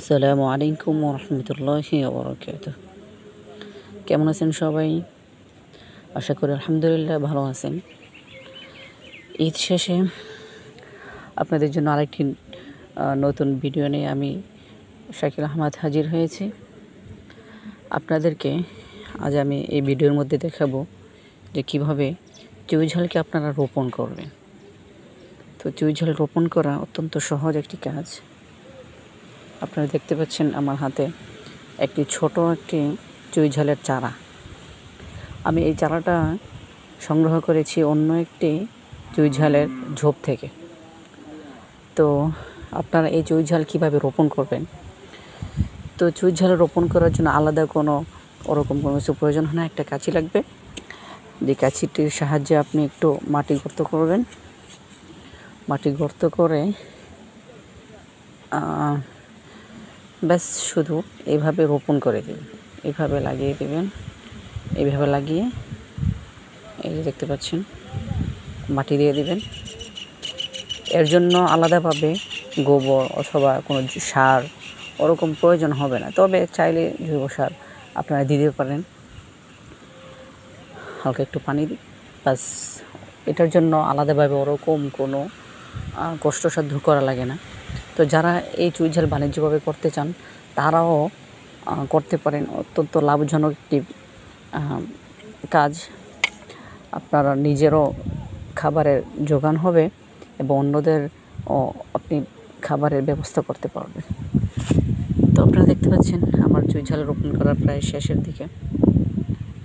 আসসালামু আলাইকুম রহমতুল্লাহি বরকাত কেমন আছেন সবাই আশা করি আলহামদুলিল্লাহ ভালো আছেন ঈদ শেষে আপনাদের জন্য আরেকটি নতুন ভিডিও নিয়ে আমি শাকিল আহমদ হাজির হয়েছি আপনাদেরকে আজ আমি এই ভিডিওর মধ্যে দেখাবো যে কিভাবে চুইঝালকে আপনারা রোপণ করবেন তো চুইঝাল রোপণ করা অত্যন্ত সহজ একটি কাজ আপনারা দেখতে পাচ্ছেন আমার হাতে একটি ছোট একটি ঝালের চারা আমি এই চারাটা সংগ্রহ করেছি অন্য একটি ঝালের ঝোপ থেকে তো আপনারা এই ঝাল কীভাবে রোপণ করবেন তো ঝাল রোপণ করার জন্য আলাদা কোনো ওরকম কোনো কিছু প্রয়োজন হয় না একটা কাঁচি লাগবে যে কাঁচিটির সাহায্যে আপনি একটু মাটি গর্ত করবেন মাটি গর্ত করে ব্যাস শুধু এভাবে রোপণ করে দিন এভাবে লাগিয়ে দেবেন এইভাবে লাগিয়ে এই যে দেখতে পাচ্ছেন মাটি দিয়ে দিবেন এর জন্য আলাদাভাবে গোবর অথবা কোনো সার ওরকম প্রয়োজন হবে না তবে চাইলে জৈব সার আপনারা দিতে পারেন হালকা একটু পানি ব্যাস এটার জন্য আলাদাভাবে ওরকম কোনো কষ্টসাধ্য করা লাগে না তো যারা এই চুইঝাল ঝাল করতে চান তারাও করতে পারেন অত্যন্ত লাভজনক একটি কাজ আপনারা নিজেরও খাবারের যোগান হবে এবং অন্যদের আপনি খাবারের ব্যবস্থা করতে পারবেন তো আপনারা দেখতে পাচ্ছেন আমার চুইঝাল রোপণ করার প্রায় শেষের দিকে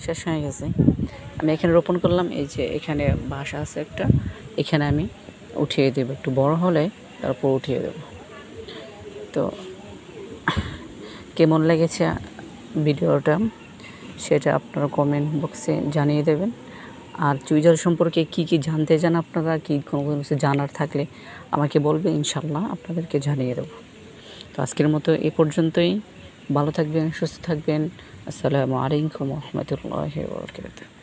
শেষ হয়ে গেছে আমি এখানে রোপণ করলাম এই যে এখানে বাসা আছে একটা এখানে আমি উঠিয়ে দেবো একটু বড় হলে তারপর উঠিয়ে দেবো তো কেমন লেগেছে ভিডিওটা সেটা আপনারা কমেন্ট বক্সে জানিয়ে দেবেন আর চুইজার সম্পর্কে কি কি জানতে চান আপনারা কি কোনো কোনো কিছু জানার থাকলে আমাকে বলবে ইনশাল্লাহ আপনাদেরকে জানিয়ে দেবো তো আজকের মতো এ পর্যন্তই ভালো থাকবেন সুস্থ থাকবেন আসসালামু আলাইকুম রহমতুল্লাহ বরকাত